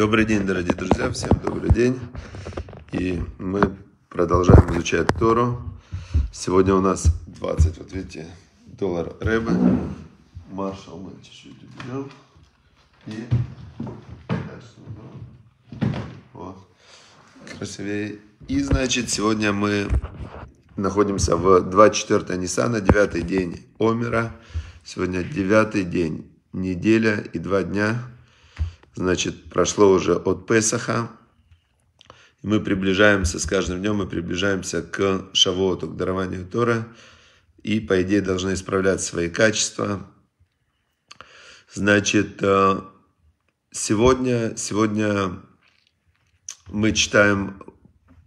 Добрый день, дорогие друзья, всем добрый день. И мы продолжаем изучать Тору. Сегодня у нас 20, вот видите, доллар рыбы. Маршал мы чуть-чуть уберем. И вот. красивее. И значит, сегодня мы находимся в 24 Нисана, 9 день Омера. Сегодня 9 день, неделя и два дня Значит, прошло уже от Песаха. И мы приближаемся с каждым днем, мы приближаемся к Шавуоту, к дарованию Тора. И, по идее, должны исправлять свои качества. Значит, э, сегодня, сегодня мы читаем,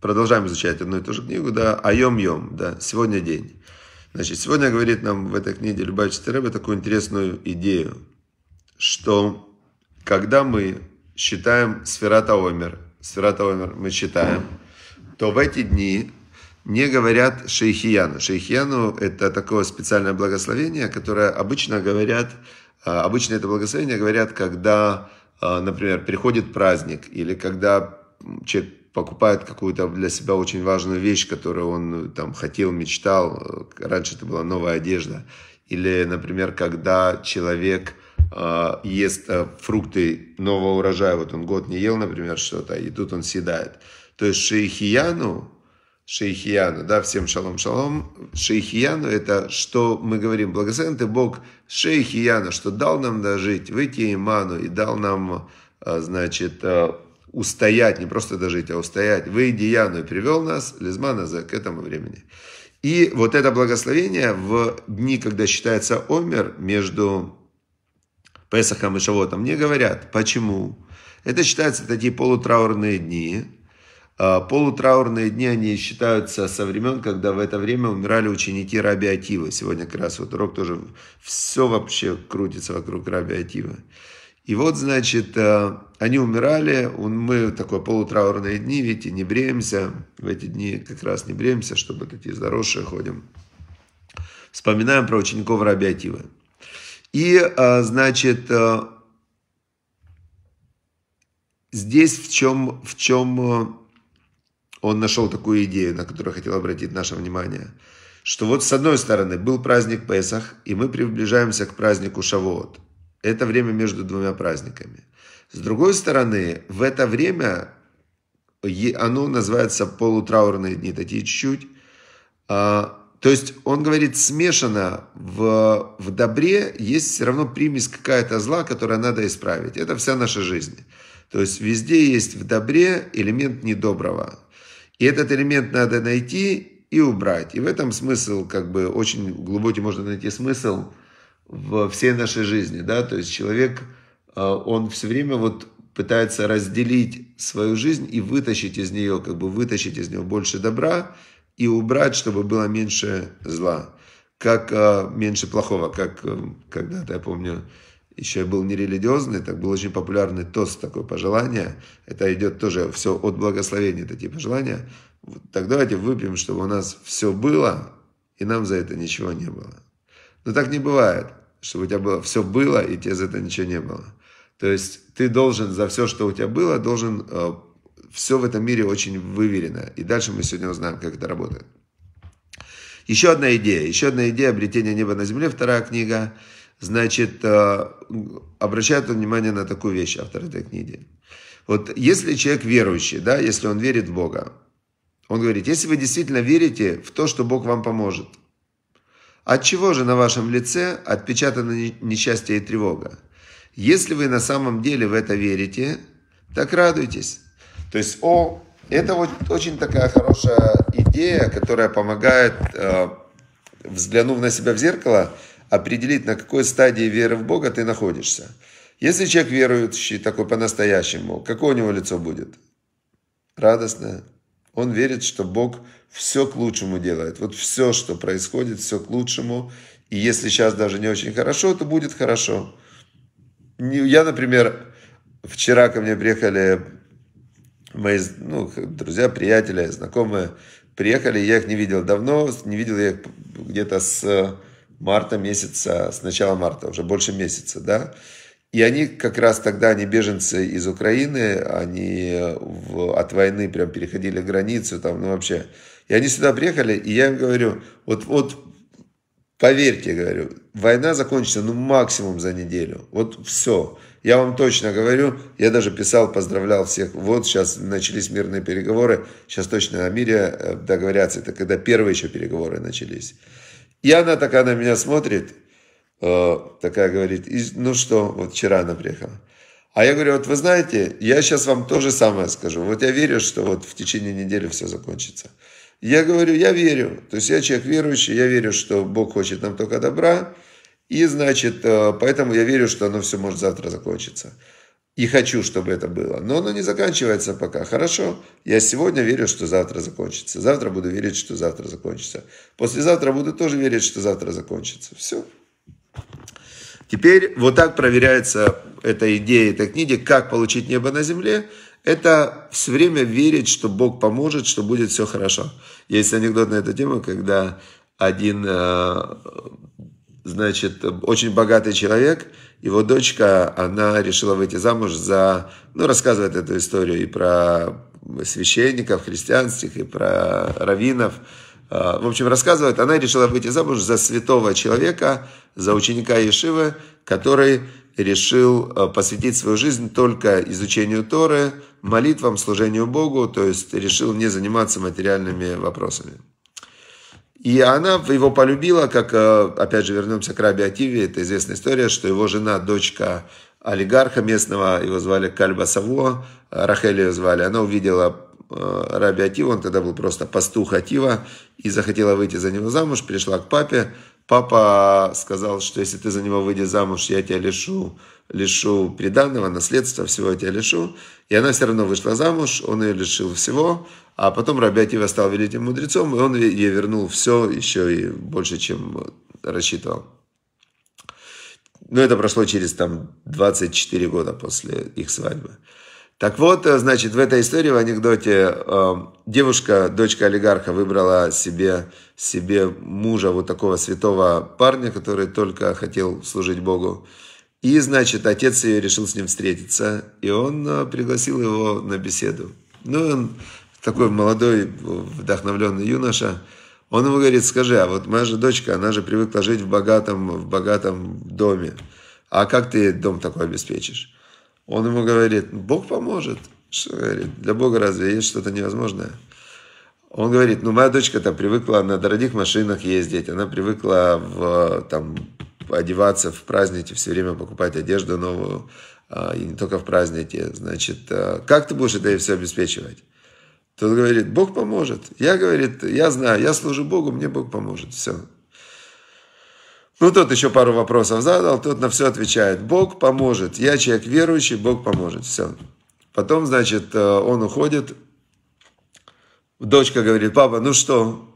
продолжаем изучать одну и ту же книгу, да, «Айом-йом», да, «Сегодня день». Значит, сегодня говорит нам в этой книге Любавич Теребе такую интересную идею, что когда мы считаем Сферата Омер, Сферата Омер мы считаем, то в эти дни не говорят шейхияну. Шейхияну – это такое специальное благословение, которое обычно говорят, а, обычно это благословение говорят, когда, а, например, приходит праздник, или когда человек покупает какую-то для себя очень важную вещь, которую он э, там хотел, мечтал. Э, раньше это была новая одежда. Или, например, когда человек э, ест э, фрукты нового урожая, вот он год не ел, например, что-то, и тут он съедает. То есть шейхияну, шейхияну, да, всем шалом-шалом, шейхияну это, что мы говорим, благословен ты Бог шейхияну, что дал нам дожить, выйти иману и дал нам, э, значит, э, устоять, не просто дожить, а устоять, выйди Яну и привел нас, Лизмана, за к этому времени. И вот это благословение в дни, когда считается Омер, между Песахом и Шавотом, мне говорят, почему? Это считаются такие полутраурные дни. А, полутраурные дни, они считаются со времен, когда в это время умирали ученики Раби Атива. Сегодня как раз вот урок тоже, все вообще крутится вокруг Раби Атива. И вот, значит, а, они умирали, мы такое полутраурные дни, видите, не бреемся, в эти дни как раз не бреемся, чтобы такие заросшие ходим. Вспоминаем про учеников Раби Атива. И, а, значит, э, здесь в чем, в чем э, он нашел такую идею, на которую хотел обратить наше внимание, что вот с одной стороны был праздник Песах, и мы приближаемся к празднику Шавуот. Это время между двумя праздниками. С другой стороны, в это время, оно называется полутраурные дни, такие чуть-чуть, а, то есть он говорит смешано в, в добре есть все равно примесь какая-то зла, которую надо исправить. Это вся наша жизнь. То есть везде есть в добре элемент недоброго. И этот элемент надо найти и убрать. И в этом смысл, как бы очень глубокий можно найти смысл в всей нашей жизни. Да? То есть человек, э, он все время вот пытается разделить свою жизнь и вытащить из нее, как бы вытащить из нее больше добра, и убрать, чтобы было меньше зла, как а, меньше плохого, как э, когда-то, я помню, еще я был нерелигиозный, так был очень популярный тост, такое пожелание. Это идет тоже все от благословения, такие пожелания. так давайте выпьем, чтобы у нас все было, и нам за это ничего не было. Но так не бывает, чтобы у тебя было все было, и тебе за это ничего не было. То есть ты должен за все, что у тебя было, должен э, все в этом мире очень выверено. И дальше мы сегодня узнаем, как это работает. Еще одна идея. Еще одна идея обретения неба на земле. Вторая книга. Значит, э, обращает внимание на такую вещь, автор этой книги. Вот если человек верующий, да, если он верит в Бога, он говорит, если вы действительно верите в то, что Бог вам поможет, от чего же на вашем лице отпечатано несчастье и тревога? Если вы на самом деле в это верите, так радуйтесь. То есть о, это вот очень такая хорошая идея, которая помогает, э, взглянув на себя в зеркало, определить, на какой стадии веры в Бога ты находишься. Если человек верующий такой по-настоящему, какое у него лицо будет? Радостное. Он верит, что Бог все к лучшему делает. Вот все, что происходит, все к лучшему. И если сейчас даже не очень хорошо, то будет хорошо. Я, например, вчера ко мне приехали мои ну, друзья, приятели, знакомые приехали, я их не видел давно, не видел я их где-то с э, марта месяца, с начала марта, уже больше месяца, да. И они как раз тогда, они беженцы из Украины, они э, в, от войны прям переходили границу, там, ну вообще. И они сюда приехали, и я им говорю, вот, вот поверьте, говорю, война закончится, ну максимум за неделю, вот все. Я вам точно говорю, я даже писал, поздравлял всех. Вот сейчас начались мирные переговоры, сейчас точно о мире э, договорятся. Это когда первые еще переговоры начались. И она такая на меня смотрит, э, такая говорит, ну что, вот вчера она приехала. А я говорю, вот вы знаете, я сейчас вам то же самое скажу. Вот я верю, что вот в течение недели все закончится. Я говорю, я верю. То есть я человек верующий, я верю, что Бог хочет нам только добра. И, значит, э, поэтому я верю, что оно все может завтра закончиться. И хочу, чтобы это было. Но оно не заканчивается пока. Хорошо, я сегодня верю, что завтра закончится. Завтра буду верить, что завтра закончится. Послезавтра буду тоже верить, что завтра закончится. Все. Теперь вот так проверяется эта идея этой книги, как получить небо на земле. Это все время верить, что Бог поможет, что будет все хорошо. Есть анекдот на эту тему, когда один э, значит, очень богатый человек, его дочка, она решила выйти замуж за, ну, рассказывает эту историю и про священников христианских, и про раввинов. А, в общем, рассказывает, она решила выйти замуж за святого человека, за ученика Ешивы, который решил а, посвятить свою жизнь только изучению Торы, молитвам, служению Богу, то есть решил не заниматься материальными вопросами. И она его полюбила, как, э, опять же, вернемся к Раби Акиве, это известная история, что его жена, дочка олигарха местного, его звали Кальба Саво, э, Рахель ее звали, она увидела э, Раби Акива, он тогда был просто пастух Акива, и захотела выйти за него замуж, пришла к папе, Папа сказал, что если ты за него выйдешь замуж, я тебя лишу, лишу приданного, наследства, всего я тебя лишу. И она все равно вышла замуж, он ее лишил всего, а потом Рабиатива стал великим мудрецом, и он ей вернул все еще и больше, чем рассчитывал. Но это прошло через там 24 года после их свадьбы. Так вот, э, значит, в этой истории, в анекдоте, эм, девушка, дочка олигарха, выбрала себе, себе мужа вот такого святого парня, который только хотел служить Богу. И, значит, отец ее решил с ним встретиться, и он э, пригласил его на беседу. Ну, он такой молодой, вдохновленный юноша, он ему говорит, скажи, а вот моя же дочка, она же привыкла жить в богатом, в богатом доме. А как ты дом такой обеспечишь? Он ему говорит, Бог поможет. Что говорит? Для Бога разве есть что-то невозможное? Он говорит, ну, моя дочка-то привыкла на дорогих машинах ездить, она привыкла в, там, одеваться в празднике, все время покупать одежду новую, а, и не только в празднике. Значит, э, как ты будешь это ей все обеспечивать? Тот говорит, Бог поможет. Я, говорит, я знаю, я служу Богу, мне Бог поможет. Все. Ну, тот еще пару вопросов задал, тот на все отвечает. Бог поможет. Я человек верующий, Бог поможет. Все. Потом, значит, э, он уходит. Дочка говорит, папа, ну что?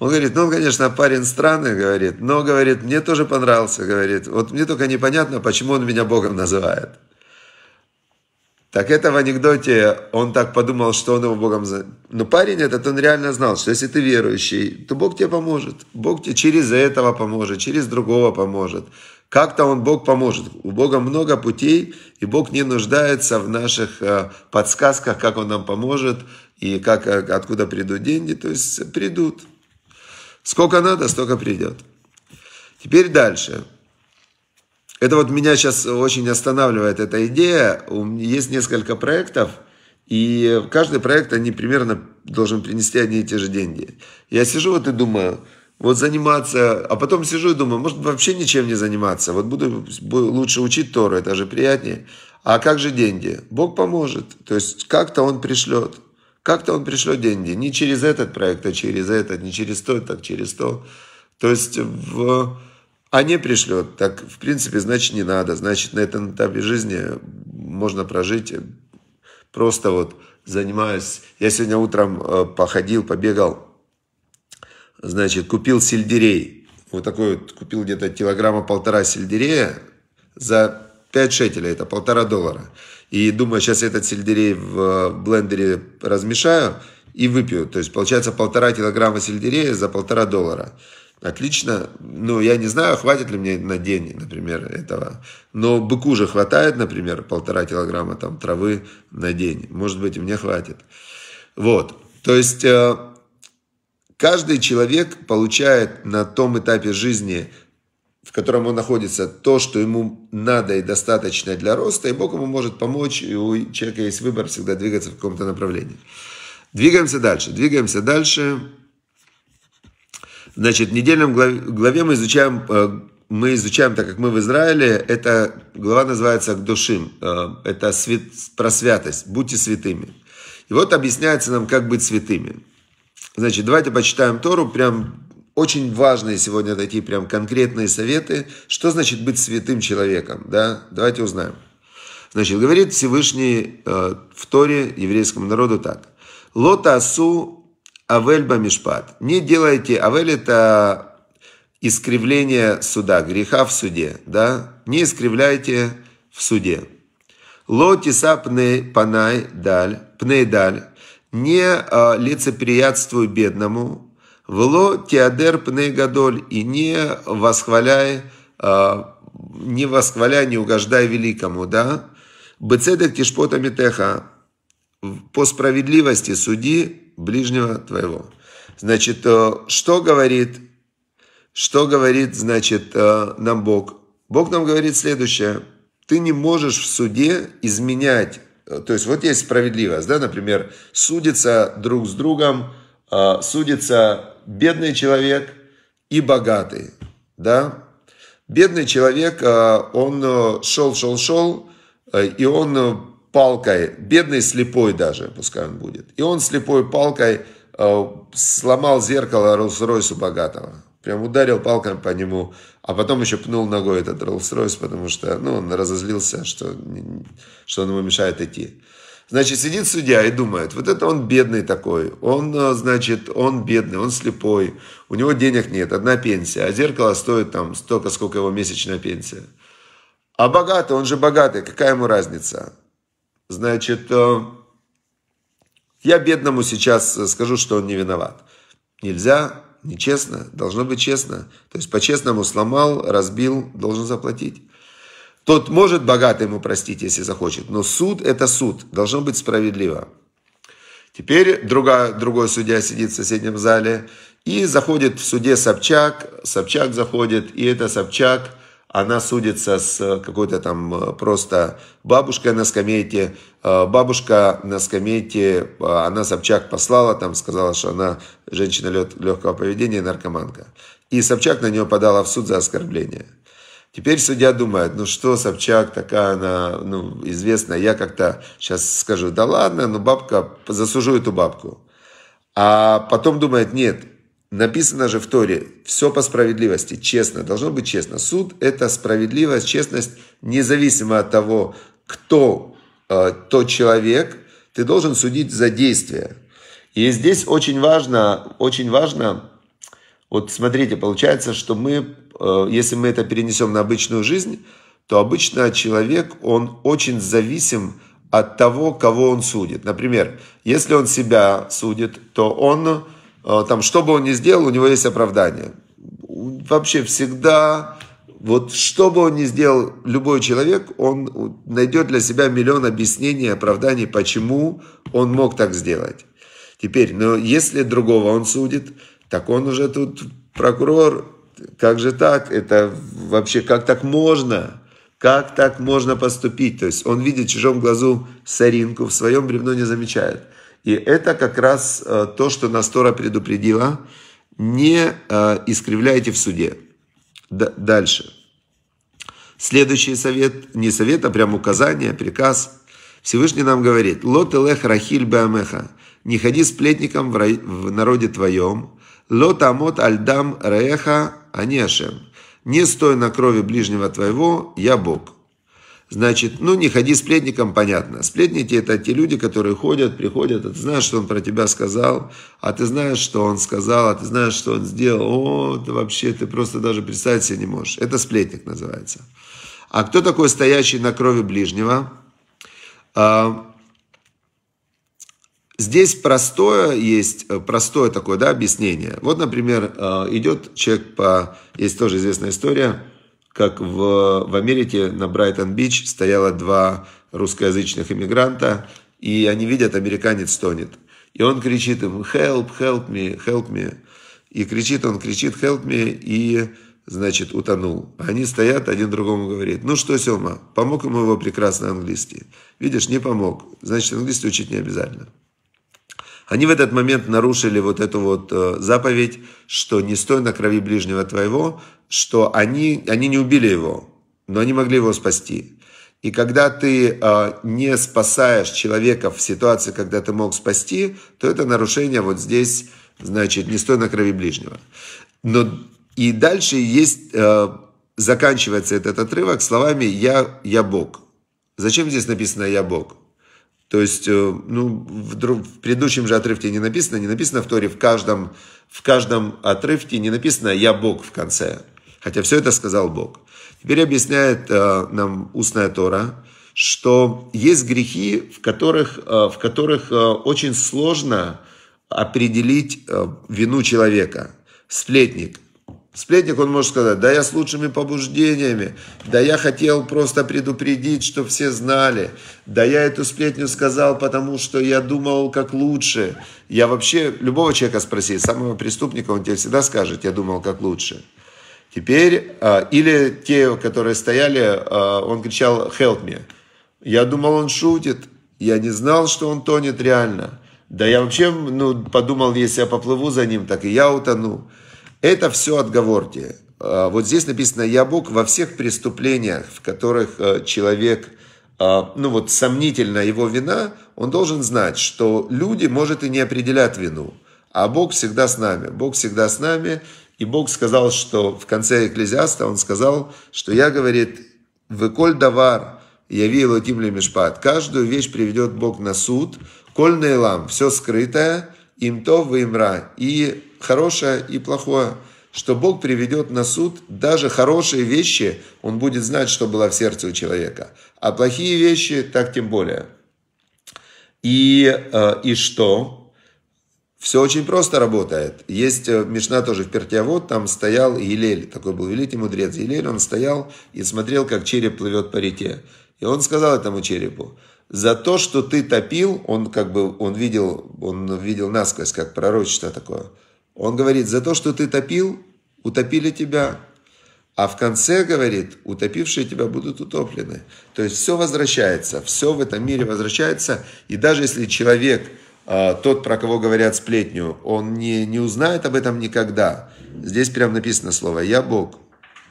Он говорит, ну, он, конечно, парень странный, говорит, но, говорит, мне тоже понравился, говорит, вот мне только непонятно, почему он меня Богом называет. Так это в анекдоте он так подумал, что он его Богом... Но парень этот, он реально знал, что если ты верующий, то Бог тебе поможет. Бог тебе через этого поможет, через другого поможет. Как-то он, Бог поможет. У Бога много путей, и Бог не нуждается в наших э, подсказках, как он нам поможет и как, э, откуда придут деньги. То есть придут. Сколько надо, столько придет. Теперь дальше. Это вот меня сейчас очень останавливает эта идея. Есть несколько проектов, и каждый проект, они примерно должен принести одни и те же деньги. Я сижу вот и думаю, вот заниматься, а потом сижу и думаю, может вообще ничем не заниматься, вот буду, лучше учить Тору, это же приятнее. А как же деньги? Бог поможет, то есть как-то Он пришлет, как-то Он пришлет деньги, не через этот проект, а через этот, не через то, так через то. То есть в, а не пришлет, так, в принципе, значит, не надо. Значит, на этом этапе жизни можно прожить просто вот занимаюсь. Я сегодня утром э, походил, побегал, значит, купил сельдерей. Вот такой вот, купил где-то килограмма полтора сельдерея за 5 шекелей, это полтора доллара. И думаю, сейчас этот сельдерей в э, блендере размешаю и выпью. То есть получается полтора килограмма сельдерея за полтора доллара. Отлично. Ну, я не знаю, хватит ли мне на день, например, этого. Но быку же хватает, например, полтора килограмма там травы на день. Может быть, мне хватит. Вот. То есть э, каждый человек получает на том этапе жизни, в котором он находится, то, что ему надо и достаточно для роста, и Бог ему может помочь, и у человека есть выбор всегда двигаться в каком-то направлении. Двигаемся дальше, двигаемся дальше. Значит, в недельном главе, главе мы изучаем, э, мы изучаем, так как мы в Израиле, эта глава называется «Душим». Э, это свят, про святость. «Будьте святыми». И вот объясняется нам, как быть святыми. Значит, давайте почитаем Тору. Прям очень важные сегодня такие прям конкретные советы. Что значит быть святым человеком? Да? Давайте узнаем. Значит, говорит Всевышний э, в Торе еврейскому народу так. «Лотасу авель бамишпат. Не делайте, авель это искривление суда, греха в суде, да? Не искривляйте в суде. Ло тиса пней панай даль, пней даль. Не а, лицеприятствуй бедному. Вло теодер пней гадоль. И не восхваляй, а, не восхваляй, не угождай великому, да? Бецедек тишпота митеха. По справедливости суди ближнего твоего. Значит, э, что говорит, что говорит, значит, э, нам Бог? Бог нам говорит следующее. Ты не можешь в суде изменять, э, то есть вот есть справедливость, да, например, судится друг с другом, судится бедный человек и богатый, да. Бедный человек, он шел, шел, шел, и он палкой, бедный слепой даже, пускай он будет. И он слепой палкой э, сломал зеркало Роллс-Ройсу богатого. Прям ударил палками по нему, а потом еще пнул ногой этот Роллс-Ройс, потому что ну, он разозлился, что, что он ему мешает идти. Значит, сидит судья и думает, вот это он бедный такой, он, э, значит, он бедный, он слепой, у него денег нет, одна пенсия, а зеркало стоит там столько, сколько его месячная пенсия. А богатый, он же богатый, какая ему разница? Значит, э, я бедному сейчас э, скажу, что он не виноват. Нельзя, нечестно, должно быть честно. То есть по-честному сломал, разбил, должен заплатить. Тот может богатый ему простить, если захочет, но суд – это суд, должно быть справедливо. Теперь другая, другой судья сидит в соседнем зале, и заходит в суде Собчак, Собчак заходит, и это Собчак – она судится с э, какой-то там э, просто бабушкой на скамейке. Э, бабушка на скамейке, она Собчак послала, там сказала, что она женщина легкого поведения, наркоманка. И Собчак на нее подала в суд за оскорбление. Теперь судья думает, ну что, Собчак такая, она ну, известная, я как-то сейчас скажу, да ладно, ну бабка, засужу эту бабку. А потом думает, нет, Написано же в Торе, все по справедливости, честно, должно быть честно. Суд – это справедливость, честность, независимо от того, кто э, тот человек, ты должен судить за действия. И здесь очень важно, очень важно, вот смотрите, получается, что мы, э, если мы это перенесем на обычную жизнь, то обычно человек, он очень зависим от того, кого он судит. Например, если он себя судит, то он Э, там, что бы он ни сделал, у него есть оправдание. Вообще всегда, вот что бы он ни сделал, любой человек, он найдет для себя миллион объяснений, оправданий, почему он мог так сделать. Теперь, но ну, если другого он судит, так он уже тут прокурор, как же так, это вообще, как так можно? Как так можно поступить? То есть он видит в чужом глазу соринку, в своем бревно не замечает. И это как раз э, то, что нас Тора предупредила. Не э, искривляйте в суде. Дальше. Следующий совет, не совет, а прям указание, приказ. Всевышний нам говорит, «Лот элех рахиль беамеха» «Не ходи сплетником в, рай, в народе твоем». «Лот амот альдам реха анешем» «Не стой на крови ближнего твоего, я Бог». Значит, ну не ходи сплетником, понятно. Сплетники это те люди, которые ходят, приходят, а ты знаешь, что он про тебя сказал, а ты знаешь, что он сказал, а ты знаешь, что он сделал. О, ты вообще, ты просто даже представить себе не можешь. Это сплетник называется. А кто такой стоящий на крови ближнего? А, здесь простое есть, э, простое такое да, объяснение. Вот, например, э, идет человек по, есть тоже известная история, как в, в Америке на Брайтон-Бич стояло два русскоязычных иммигранта, и они видят, американец стонет, И он кричит им «Help, help me, help me». И кричит он, кричит «Help me», и, значит, утонул. Они стоят, один другому говорит «Ну что, Сема, помог ему его прекрасный английский». Видишь, не помог. Значит, английский учить не обязательно. Они в этот момент нарушили вот эту вот э, заповедь, что не стой на крови ближнего твоего, что они, они не убили его, но они могли его спасти. И когда ты э, не спасаешь человека в ситуации, когда ты мог спасти, то это нарушение вот здесь, значит, не стой на крови ближнего. Но и дальше есть, э, заканчивается этот отрывок словами «я, я Бог». Зачем здесь написано «я Бог»? То есть, э, ну, в, в предыдущем же отрывке не написано, не написано в Торе, в каждом, в каждом отрывке не написано «я Бог» в конце. Хотя все это сказал Бог. Теперь объясняет э, нам устная Тора, что есть грехи, в которых, э, в которых э, очень сложно определить э, вину человека. Сплетник. Сплетник, он может сказать, да я с лучшими побуждениями, да я хотел просто предупредить, что все знали, да я эту сплетню сказал, потому что я думал, как лучше. Я вообще, любого человека спроси, самого преступника, он тебе всегда скажет, я думал, как лучше. Теперь, а, или те, которые стояли, а, он кричал «Help me!». Я думал, он шутит. Я не знал, что он тонет реально. Да я вообще ну, подумал, если я поплыву за ним, так и я утону. Это все отговорки. А, вот здесь написано «Я Бог» во всех преступлениях, в которых человек, ну вот сомнительно его вина, он должен знать, что люди, может, и не определят вину. А Бог всегда с нами. Бог всегда с нами, и Бог сказал, что в конце Экклезиаста он сказал, что я, говорит, «Выколь давар, явил Элоким Лемешпат». Каждую вещь приведет Бог на суд. «Коль нейлам» – все скрытое, «им то вы вымра» – и хорошее, и плохое что Бог приведет на суд даже хорошие вещи, он будет знать, что было в сердце у человека, а плохие вещи так тем более. И, э, и что? Все очень просто работает. Есть э, Мишна тоже в Пертиавод, там стоял Елель, такой был великий мудрец Елель, он стоял и смотрел, как череп плывет по реке. И он сказал этому черепу, за то, что ты топил, он как бы, он видел, он видел насквозь, как пророчество такое. Он говорит, за то, что ты топил, утопили тебя. А в конце, говорит, утопившие тебя будут утоплены. То есть все возвращается, все в этом мире возвращается. И даже если человек а, тот, про кого говорят сплетню, он не, не узнает об этом никогда. Здесь прямо написано слово «Я Бог».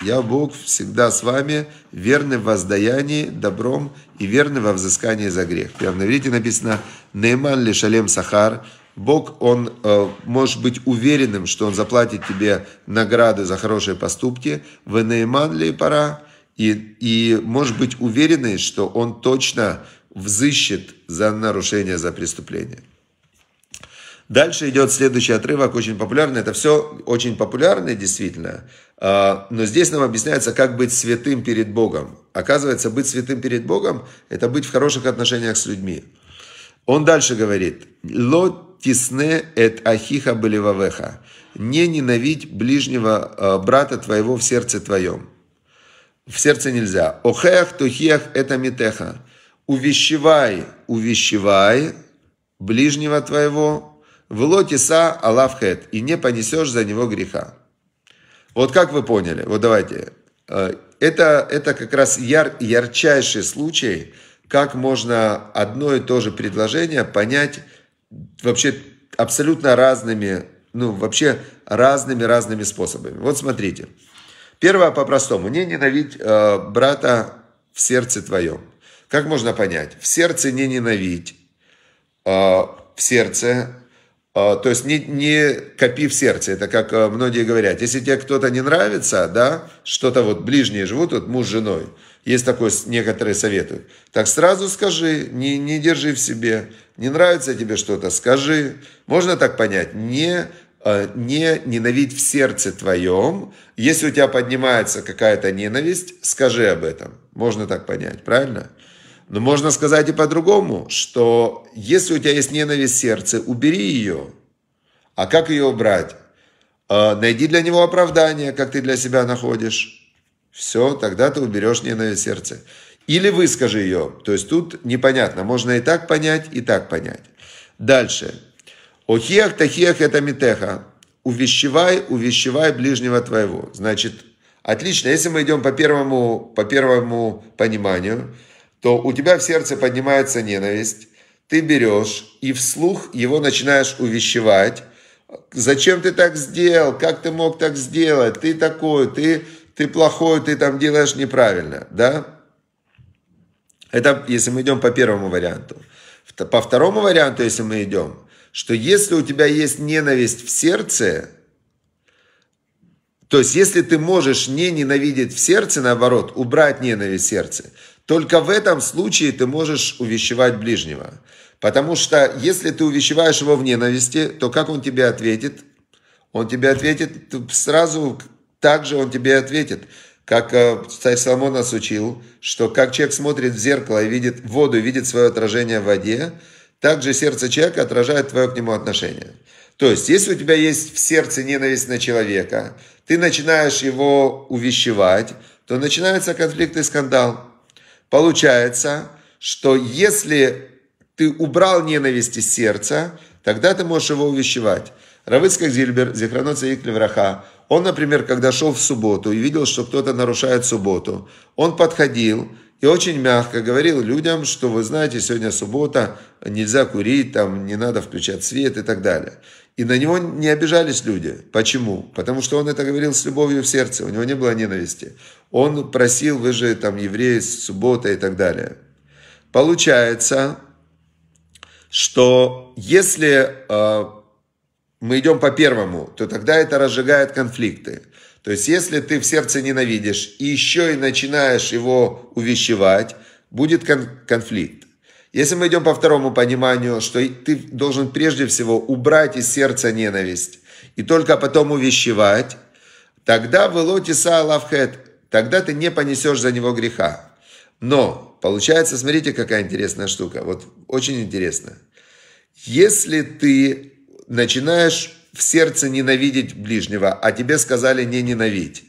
«Я Бог всегда с вами, верный в воздаянии, добром и верный во взыскании за грех». Прямо. на иврите написано «Нейман ли шалем сахар». Бог, он э, может быть уверенным, что он заплатит тебе награды за хорошие поступки. «Вы нейман ли пора?» И, и может быть уверенный, что он точно взыщет за нарушение, за преступление. Дальше идет следующий отрывок, очень популярный. Это все очень популярное, действительно. А, но здесь нам объясняется, как быть святым перед Богом. Оказывается, быть святым перед Богом – это быть в хороших отношениях с людьми. Он дальше говорит. «Ло тисне эт ахиха болевавеха» «Не ненавидь ближнего а, брата твоего в сердце твоем». В сердце нельзя. «Охех тухех это митеха» «Увещевай, увещевай ближнего твоего Влотиса Алавхет, и не понесешь за него греха. Вот как вы поняли, вот давайте. Э, это, это как раз яр, ярчайший случай, как можно одно и то же предложение понять вообще абсолютно разными, ну вообще разными-разными способами. Вот смотрите. Первое по-простому. Не ненавидь э, брата в сердце твоем. Как можно понять? В сердце не ненавидь. Э, в сердце а, то есть не, не копи в сердце, это как э, многие говорят. Если тебе кто-то не нравится, да, что-то вот ближние живут, вот муж с женой, есть такое, некоторые советуют, так сразу скажи, не, не держи в себе, не нравится тебе что-то, скажи. Можно так понять, не, э, не ненавидь в сердце твоем. Если у тебя поднимается какая-то ненависть, скажи об этом. Можно так понять, правильно? Но можно сказать и по-другому, что если у тебя есть ненависть в сердце, убери ее. А как ее убрать? А, найди для него оправдание, как ты для себя находишь. Все, тогда ты уберешь ненависть в сердце. Или выскажи ее. То есть тут непонятно. Можно и так понять, и так понять. Дальше. Охех тахех это митеха. Увещевай, увещевай ближнего твоего. Значит, отлично. Если мы идем по первому, по первому пониманию, то у тебя в сердце поднимается ненависть, ты берешь и вслух его начинаешь увещевать, зачем ты так сделал, как ты мог так сделать, ты такой, ты, ты плохой, ты там делаешь неправильно, да? Это если мы идем по первому варианту. По второму варианту, если мы идем, что если у тебя есть ненависть в сердце, то есть если ты можешь не ненавидеть в сердце, наоборот, убрать ненависть в сердце – только в этом случае ты можешь увещевать ближнего. Потому что если ты увещеваешь его в ненависти, то как он тебе ответит? Он тебе ответит сразу так же, он тебе ответит. Как э, царь Соломон нас учил, что как человек смотрит в зеркало и видит воду, видит свое отражение в воде, так же сердце человека отражает твое к нему отношение. То есть, если у тебя есть в сердце ненависть на человека, ты начинаешь его увещевать, то начинается конфликт и скандал. Получается, что если ты убрал ненависть из сердца, тогда ты можешь его увещевать. Равыцкак Зильбер, Зихранот Саик Левраха, он, например, когда шел в субботу и видел, что кто-то нарушает субботу, он подходил и очень мягко говорил людям, что вы знаете, сегодня суббота, нельзя курить, там не надо включать свет и так далее. И на него не обижались люди. Почему? Потому что он это говорил с любовью в сердце, у него не было ненависти. Он просил, вы же там евреи, суббота и так далее. Получается, что если э, мы идем по первому, то тогда это разжигает конфликты. То есть, если ты в сердце ненавидишь и еще и начинаешь его увещевать, будет кон- конфликт. Если мы идем по второму пониманию, что ты должен прежде всего убрать из сердца ненависть и только потом увещевать, тогда велотиса алавхет, тогда ты не понесешь за него греха. Но, получается, смотрите, какая интересная штука. Вот очень интересно. Если ты начинаешь в сердце ненавидеть ближнего, а тебе сказали не ненавидь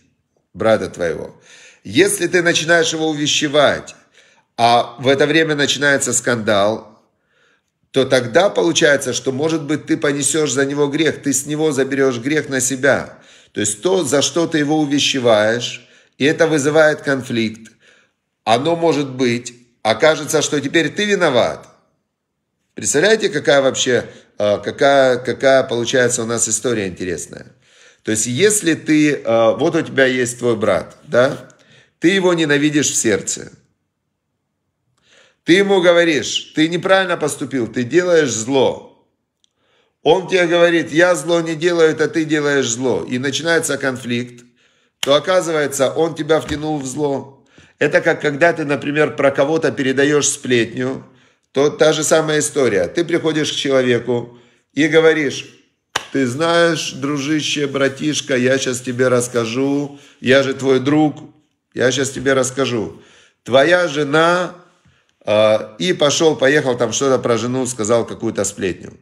брата твоего, если ты начинаешь его увещевать, а в это время начинается скандал, то тогда получается, что, может быть, ты понесешь за него грех, ты с него заберешь грех на себя. То есть то, за что ты его увещеваешь, и это вызывает конфликт, оно может быть, окажется, что теперь ты виноват. Представляете, какая вообще, э, какая, какая получается у нас история интересная. То есть, если ты, э, вот у тебя есть твой брат, да, ты его ненавидишь в сердце – ты ему говоришь, ты неправильно поступил, ты делаешь зло. Он тебе говорит, я зло не делаю, это ты делаешь зло. И начинается конфликт, то оказывается, он тебя втянул в зло. Это как когда ты, например, про кого-то передаешь сплетню, то та же самая история. Ты приходишь к человеку и говоришь, ты знаешь, дружище, братишка, я сейчас тебе расскажу, я же твой друг, я сейчас тебе расскажу. Твоя жена а, и пошел, поехал там что-то про жену, сказал какую-то сплетню.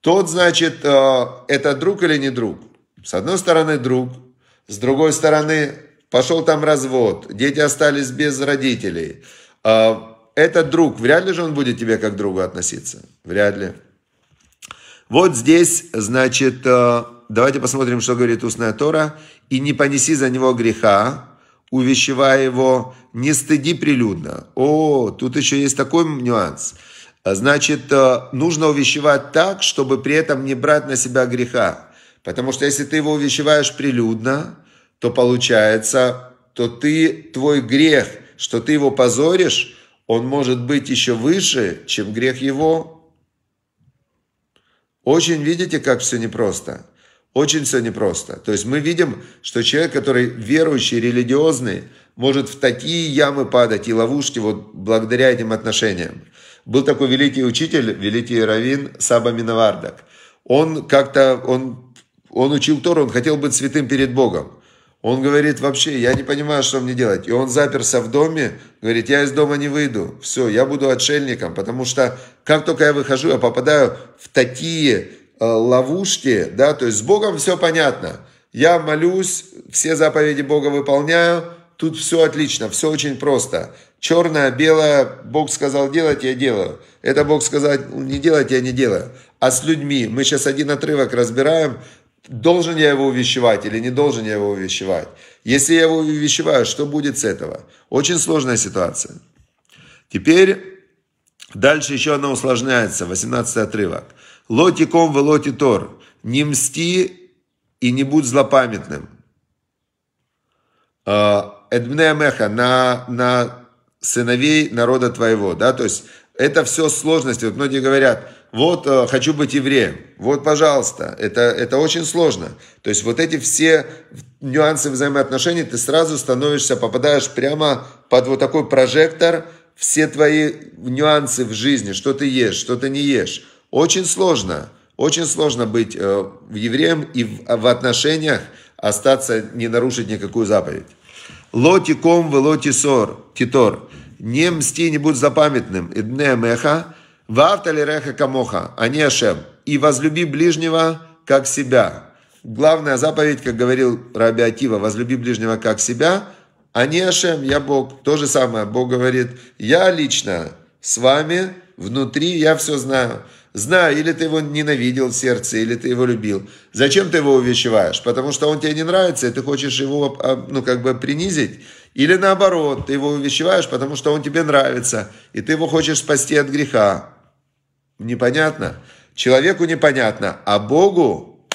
Тот, значит, а, это друг или не друг? С одной стороны друг, с другой стороны пошел там развод, дети остались без родителей. А, это друг, вряд ли же он будет тебе как другу относиться, вряд ли. Вот здесь, значит, давайте посмотрим, что говорит устная Тора. «И не понеси за него греха, увещевая его, не стыди прилюдно. О, тут еще есть такой нюанс. Значит, э, нужно увещевать так, чтобы при этом не брать на себя греха. Потому что если ты его увещеваешь прилюдно, то получается, то ты, твой грех, что ты его позоришь, он может быть еще выше, чем грех его. Очень видите, как все непросто. Очень все непросто. То есть мы видим, что человек, который верующий, религиозный, может в такие ямы падать и ловушки вот благодаря этим отношениям. Был такой великий учитель, великий раввин Саба Миновардак. Он как-то, он, он учил Тору, он хотел быть святым перед Богом. Он говорит, вообще, я не понимаю, что мне делать. И он заперся в доме, говорит, я из дома не выйду. Все, я буду отшельником, потому что как только я выхожу, я попадаю в такие Э, ловушки, да, то есть с Богом все понятно. Я молюсь, все заповеди Бога выполняю, тут все отлично, все очень просто. Черное, белое, Бог сказал делать, я делаю. Это Бог сказал не делать, я не делаю. А с людьми, мы сейчас один отрывок разбираем, должен я его увещевать или не должен я его увещевать. Если я его увещеваю, что будет с этого? Очень сложная ситуация. Теперь дальше еще она усложняется, 18 отрывок. Лотиком в лоти тор. Не мсти и не будь злопамятным. А, Эдмне меха на, на сыновей народа твоего. Да? То есть это все сложности. Вот многие говорят, вот э, хочу быть евреем, вот пожалуйста. Это, это очень сложно. То есть вот эти все нюансы взаимоотношений, ты сразу становишься, попадаешь прямо под вот такой прожектор, все твои нюансы в жизни, что ты ешь, что ты не ешь очень сложно, очень сложно быть э, евреем и в отношениях остаться, не нарушить никакую заповедь. Лоти ком в лоти сор, титор. Не мсти, не будь запамятным. Идне меха, вавтали реха камоха, а не ашем. И возлюби ближнего, как себя. Главная заповедь, как говорил Раби Атива, возлюби ближнего, как себя, а не ашем, я Бог. То же самое, Бог говорит, я лично с вами, внутри я все знаю. Знаю, или ты его ненавидел в сердце, или ты его любил. Зачем ты его увещеваешь? Потому что он тебе не нравится, и ты хочешь его, а, ну, как бы принизить? Или наоборот, ты его увещеваешь, потому что он тебе нравится, и ты его хочешь спасти от греха? Непонятно? Человеку непонятно, а Богу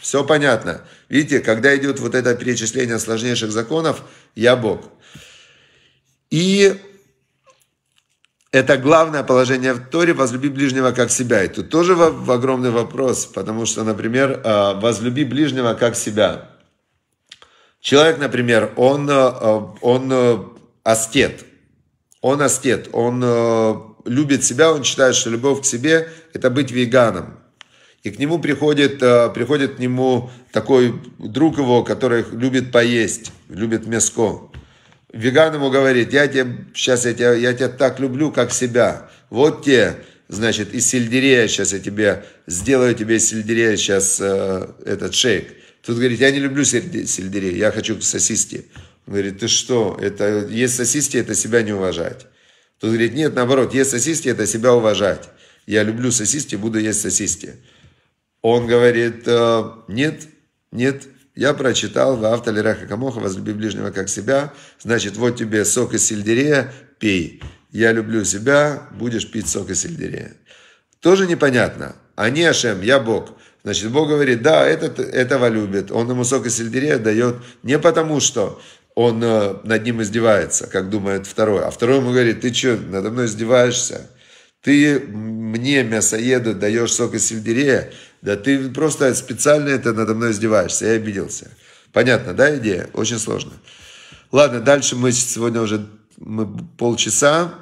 все понятно. Видите, когда идет вот это перечисление сложнейших законов, я Бог. И это главное положение в Торе – возлюби ближнего как себя. И тут тоже огромный вопрос, потому что, например, э, возлюби ближнего как себя. Человек, например, он, э, э, он аскет, он аскет, он любит себя, он считает, что любовь к себе – это быть веганом. И к нему приходит, приходит к нему такой друг его, который любит поесть, любит мяско. Веган ему говорит, я тебя, сейчас я тебя, я тебя так люблю, как себя. Вот те, значит, из сельдерея сейчас я тебе, сделаю тебе из сельдерея сейчас э, этот шейк. Тут говорит, я не люблю сельдерей, я хочу сосиски. Он говорит, ты что, это, есть сосиски, это себя не уважать. Тут говорит, нет, наоборот, есть сосиски, это себя уважать. Я люблю сосиски, буду есть сосиски. Он говорит, э, нет, нет, я прочитал в автолераха Камоха, возлюби ближнего как себя. Значит, вот тебе сок из сельдерея, пей. Я люблю себя, будешь пить сок из сельдерея. Тоже непонятно. Они Ашем, я Бог. Значит, Бог говорит, да, этот этого любит. Он ему сок из сельдерея дает не потому, что он э, над ним издевается, как думает второй. А второй ему говорит, ты что, надо мной издеваешься? Ты мне, мясоеду, даешь сок из сельдерея, да ты просто специально это надо мной издеваешься. Я обиделся. Понятно, да, идея? Очень сложно. Ладно, дальше мы сегодня уже мы полчаса.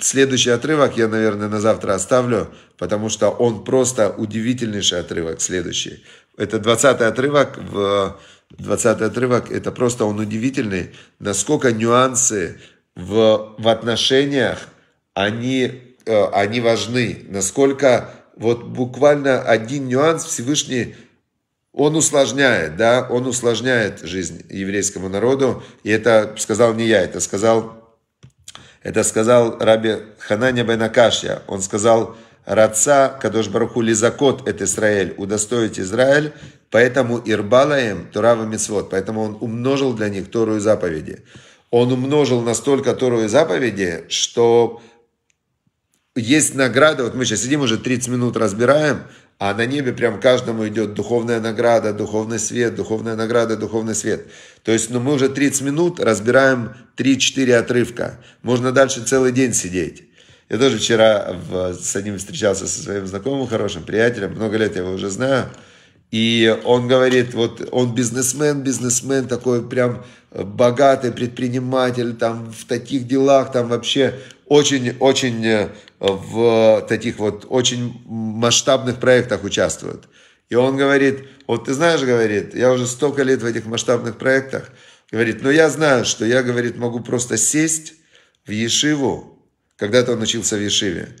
Следующий отрывок я, наверное, на завтра оставлю, потому что он просто удивительнейший отрывок, следующий. Это 20 отрывок, в 20 отрывок, это просто он удивительный, насколько нюансы в, в отношениях, они, э, они важны, насколько вот буквально один нюанс Всевышний, он усложняет, да, он усложняет жизнь еврейскому народу. И это сказал не я, это сказал, это сказал Раби Хананя Бенакашья. Он сказал, Раца, Кадош Баруху, Лизакот, это Израиль, удостоить Израиль, поэтому Ирбалаем, Турава Мицвод, поэтому он умножил для них Тору и заповеди. Он умножил настолько Тору и заповеди, что есть награда, вот мы сейчас сидим уже 30 минут разбираем, а на небе прям каждому идет духовная награда, духовный свет, духовная награда, духовный свет. То есть, ну мы уже 30 минут разбираем 3-4 отрывка. Можно дальше целый день сидеть. Я тоже вчера в, с одним встречался со своим знакомым, хорошим приятелем, много лет я его уже знаю. И он говорит, вот он бизнесмен, бизнесмен такой прям э, богатый предприниматель, там в таких делах, там вообще очень-очень в э, таких вот очень масштабных проектах участвует. И он говорит, вот ты знаешь, говорит, я уже столько лет в этих масштабных проектах, говорит, но я знаю, что я, говорит, могу просто сесть в Ешиву, когда-то он учился в Ешиве,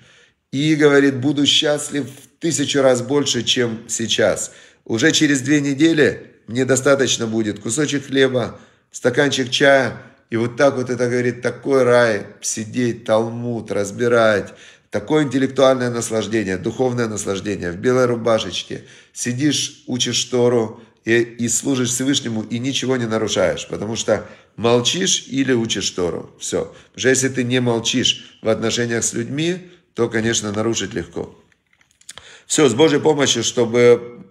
и, говорит, буду счастлив в тысячу раз больше, чем сейчас. Уже через две недели мне достаточно будет кусочек хлеба, стаканчик чая, и вот так вот это, говорит, такой рай, сидеть, талмуд, разбирать, Такое интеллектуальное наслаждение, духовное наслаждение. В белой рубашечке сидишь, учишь Тору и, и служишь Всевышнему, и ничего не нарушаешь. Потому что молчишь или учишь Тору. Все. Потому что если ты не молчишь в отношениях с людьми, то, конечно, нарушить легко. Все, с Божьей помощью, чтобы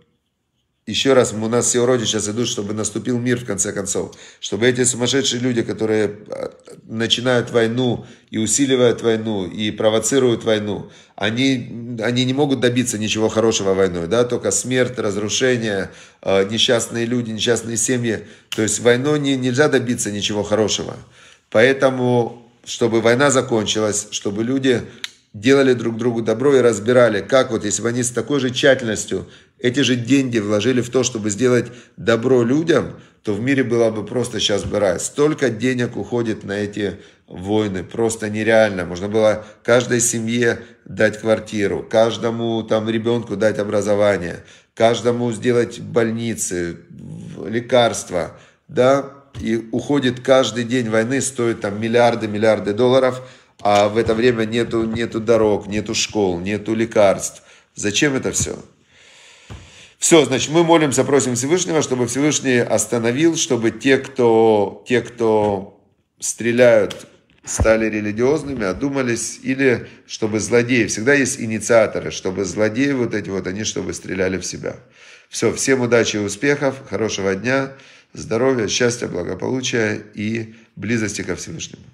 еще раз, у нас все вроде сейчас идут, чтобы наступил мир, в конце концов. Чтобы эти сумасшедшие люди, которые а, начинают войну и усиливают войну, и провоцируют войну, они, они не могут добиться ничего хорошего войной, да, только смерть, разрушение, а, несчастные люди, несчастные семьи. То есть войной не, нельзя добиться ничего хорошего. Поэтому, чтобы война закончилась, чтобы люди делали друг другу добро и разбирали, как вот, если бы они с такой же тщательностью эти же деньги вложили в то, чтобы сделать добро людям, то в мире была бы просто сейчас бы рай. Столько денег уходит на эти войны, просто нереально. Можно было каждой семье дать квартиру, каждому там ребенку дать образование, каждому сделать больницы, лекарства, да, и уходит каждый день войны, стоит там миллиарды, миллиарды долларов, а в это время нету, нету дорог, нету школ, нету лекарств. Зачем это все? Все, значит, мы молимся, просим Всевышнего, чтобы Всевышний остановил, чтобы те, кто, те, кто стреляют, стали религиозными, одумались, или чтобы злодеи, всегда есть инициаторы, чтобы злодеи вот эти вот, они чтобы стреляли в себя. Все, всем удачи и успехов, хорошего дня, здоровья, счастья, благополучия и близости ко Всевышнему.